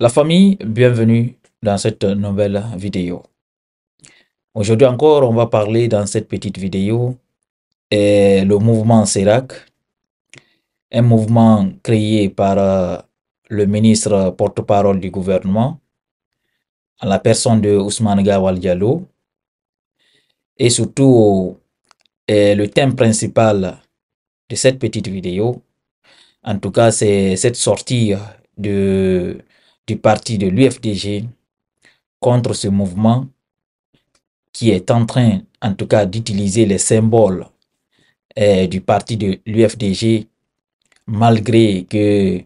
La famille, bienvenue dans cette nouvelle vidéo. Aujourd'hui encore, on va parler dans cette petite vidéo et le mouvement CERAC, un mouvement créé par euh, le ministre porte-parole du gouvernement, à la personne de Ousmane Gawal Diallo, et surtout euh, le thème principal de cette petite vidéo, en tout cas, c'est cette sortie de du parti de l'UFDG contre ce mouvement qui est en train, en tout cas, d'utiliser les symboles eh, du parti de l'UFDG, malgré que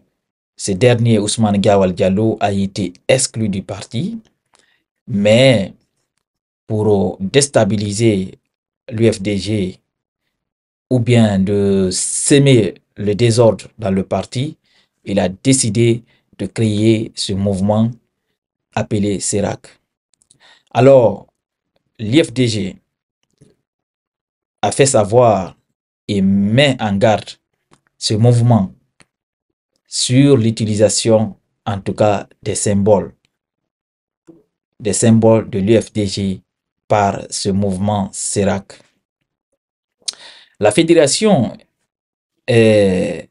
ce dernier, Ousmane Gawal Diallo, a été exclu du parti. Mais pour déstabiliser l'UFDG ou bien de semer le désordre dans le parti, il a décidé créer ce mouvement appelé CERAC. Alors, l'IFDG a fait savoir et met en garde ce mouvement sur l'utilisation, en tout cas, des symboles, des symboles de l'UFDG par ce mouvement CERAC. La fédération est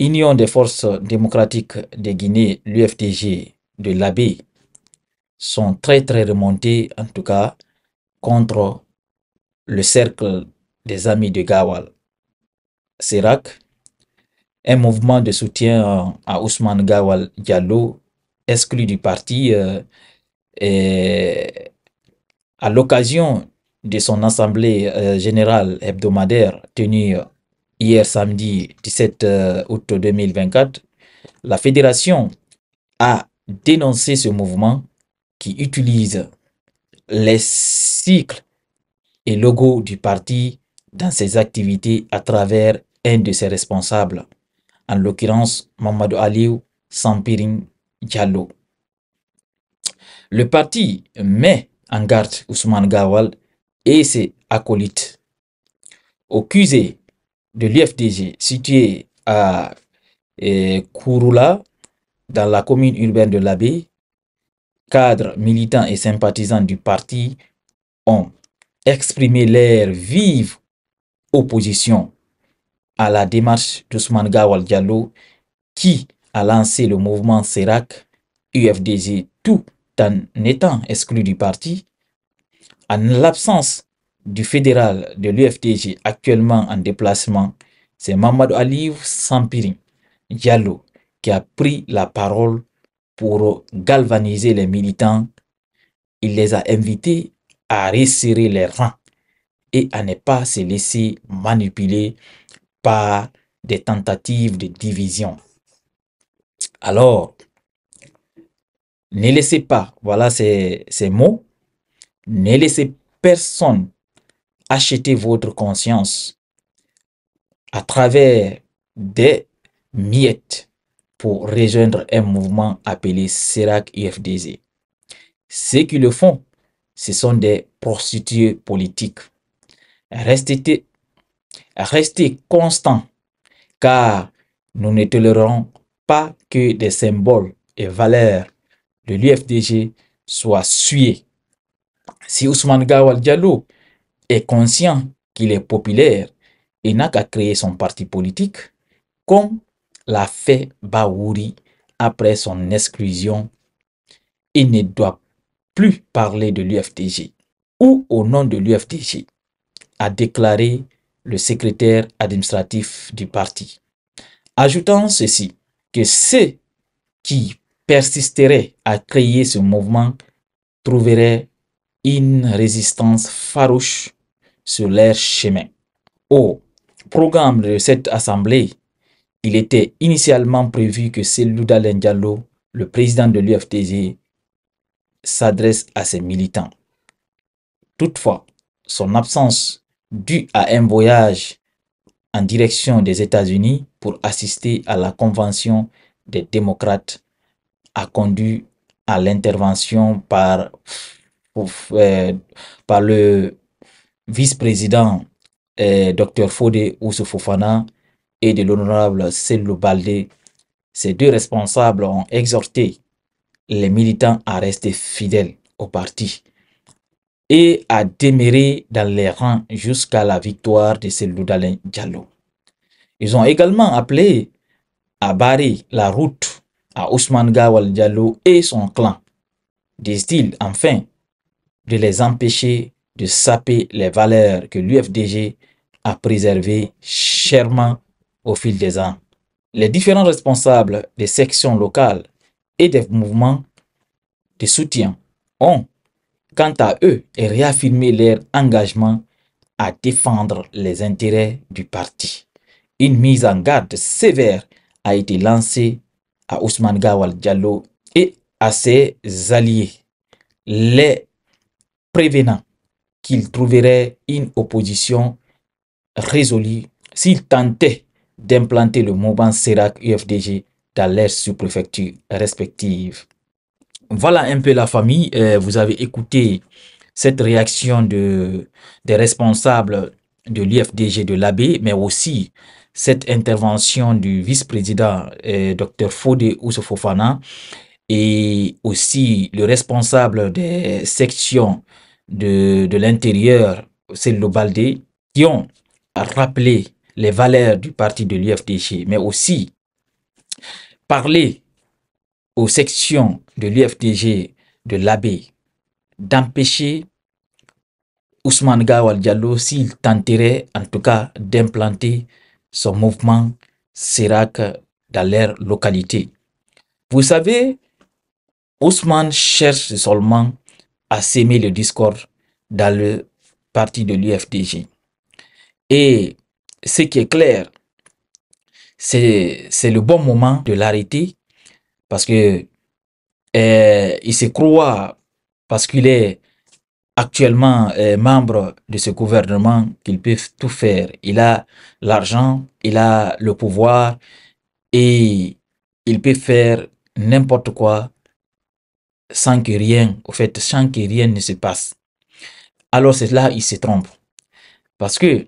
Union des forces démocratiques de Guinée, l'UFDG de l'ABI, sont très très remontés, en tout cas, contre le cercle des amis de Gawal. Serac, un mouvement de soutien euh, à Ousmane Gawal Diallo, exclu du parti, euh, et à l'occasion de son assemblée euh, générale hebdomadaire tenue hier samedi 17 euh, août 2024, la fédération a dénoncé ce mouvement qui utilise les cycles et logos du parti dans ses activités à travers un de ses responsables, en l'occurrence Mamadou Aliou Sampirin Diallo. Le parti met en garde Ousmane Gawal et ses acolytes. accusés de l'UFDG situé à eh, Kouroula, dans la commune urbaine de l'Abbé, cadres militants et sympathisants du parti ont exprimé leur vive opposition à la démarche d'Ousmane Gawal Diallo qui a lancé le mouvement SERAC UFDG tout en étant exclu du parti. En l'absence du fédéral de l'UFTJ actuellement en déplacement, c'est Mamadou Aliou Sampiri Diallo qui a pris la parole pour galvaniser les militants. Il les a invités à resserrer les rangs et à ne pas se laisser manipuler par des tentatives de division. Alors, ne laissez pas, voilà ces, ces mots, ne laissez personne achetez votre conscience à travers des miettes pour rejoindre un mouvement appelé Serac ufdg Ceux qui le font, ce sont des prostituées politiques. Restez, restez constants, car nous ne tolérerons pas que des symboles et valeurs de l'UFDG soient suées. Si Ousmane Gawal Diallo est conscient qu'il est populaire et n'a qu'à créer son parti politique, comme l'a fait Baouri après son exclusion, il ne doit plus parler de l'UFTG ou au nom de l'UFTG, a déclaré le secrétaire administratif du parti, ajoutant ceci, que ceux qui persisteraient à créer ce mouvement trouveraient une résistance farouche sur leur chemin. Au programme de cette assemblée, il était initialement prévu que Selouda Diallo, le président de l'UFTG, s'adresse à ses militants. Toutefois, son absence due à un voyage en direction des États-Unis pour assister à la convention des démocrates a conduit à l'intervention par, euh, par le vice-président Dr Fode Fofana et de l'honorable Selou Baldé. Ces deux responsables ont exhorté les militants à rester fidèles au parti et à demeurer dans les rangs jusqu'à la victoire de Selou Dalin Diallo. Ils ont également appelé à barrer la route à Ousmane Gawal Diallo et son clan, disent-ils enfin, de les empêcher de saper les valeurs que l'UFDG a préservées chèrement au fil des ans. Les différents responsables des sections locales et des mouvements de soutien ont, quant à eux, réaffirmé leur engagement à défendre les intérêts du parti. Une mise en garde sévère a été lancée à Ousmane Gawal Diallo et à ses alliés, les prévenants qu'il trouverait une opposition résolue s'il tentait d'implanter le mouvement CERAC-UFDG dans leurs sous-préfectures respectives. Voilà un peu la famille. Euh, vous avez écouté cette réaction de, des responsables de l'UFDG de l'abbé, mais aussi cette intervention du vice-président euh, Dr Fode Oussofofana et aussi le responsable des sections de, de l'intérieur, le Baldé, qui ont rappelé les valeurs du parti de l'UFTG mais aussi parler aux sections de l'UFTG de l'abbé d'empêcher Ousmane Gawal Diallo, s'il tenterait en tout cas d'implanter son mouvement Sérac dans leur localité. Vous savez, Ousmane cherche seulement a le discorde dans le parti de l'UFDG. Et ce qui est clair, c'est le bon moment de l'arrêter parce que eh, il se croit parce qu'il est actuellement eh, membre de ce gouvernement qu'il peut tout faire. Il a l'argent, il a le pouvoir et il peut faire n'importe quoi sans que rien, au fait, sans que rien ne se passe. Alors c'est là il se trompe. Parce que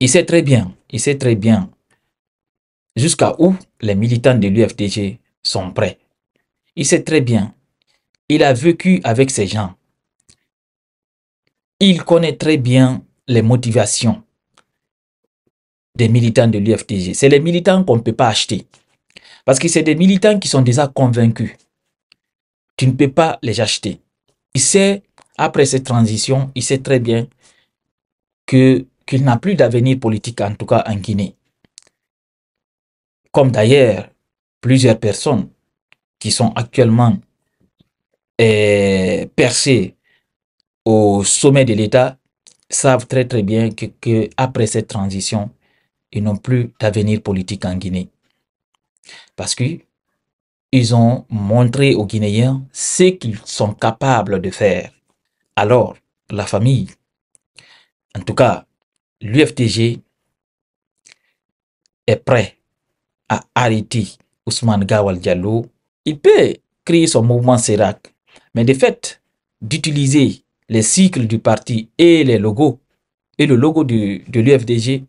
il sait très bien, il sait très bien jusqu'à où les militants de l'UFTG sont prêts. Il sait très bien. Il a vécu avec ces gens. Il connaît très bien les motivations des militants de l'UFDG. C'est les militants qu'on ne peut pas acheter. Parce que c'est des militants qui sont déjà convaincus tu ne peux pas les acheter. Il sait, après cette transition, il sait très bien que qu'il n'a plus d'avenir politique, en tout cas en Guinée. Comme d'ailleurs plusieurs personnes qui sont actuellement eh, percées au sommet de l'État savent très très bien que, après cette transition, ils n'ont plus d'avenir politique en Guinée. Parce que ils ont montré aux Guinéens ce qu'ils sont capables de faire. Alors, la famille, en tout cas, l'UFTG est prêt à arrêter Ousmane Gawal Diallo. Il peut créer son mouvement SERAC, mais de fait, d'utiliser les cycles du parti et les logos, et le logo de l'UFDG,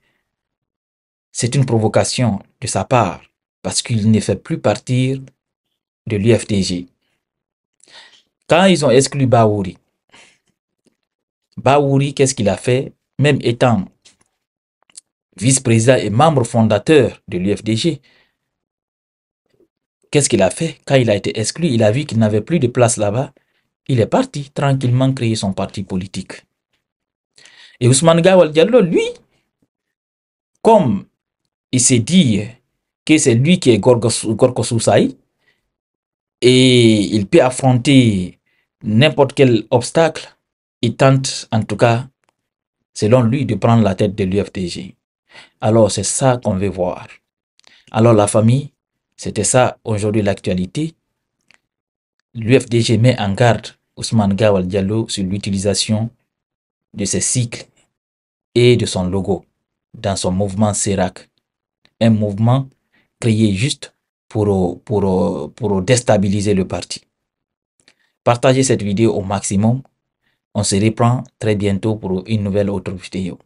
c'est une provocation de sa part, parce qu'il ne fait plus partir de l'UFDG. Quand ils ont exclu Baouri, Baouri, qu'est-ce qu'il a fait Même étant vice-président et membre fondateur de l'UFDG, qu'est-ce qu'il a fait Quand il a été exclu, il a vu qu'il n'avait plus de place là-bas. Il est parti tranquillement créer son parti politique. Et Ousmane Gawal Diallo, lui, comme il s'est dit que c'est lui qui est Gorko Sousaï, et il peut affronter n'importe quel obstacle. Il tente, en tout cas, selon lui, de prendre la tête de l'UFDG. Alors, c'est ça qu'on veut voir. Alors, la famille, c'était ça aujourd'hui l'actualité. L'UFDG met en garde Ousmane Gawal Diallo sur l'utilisation de ses cycles et de son logo dans son mouvement Serac, un mouvement créé juste pour, pour, pour déstabiliser le parti. Partagez cette vidéo au maximum. On se reprend très bientôt pour une nouvelle autre vidéo.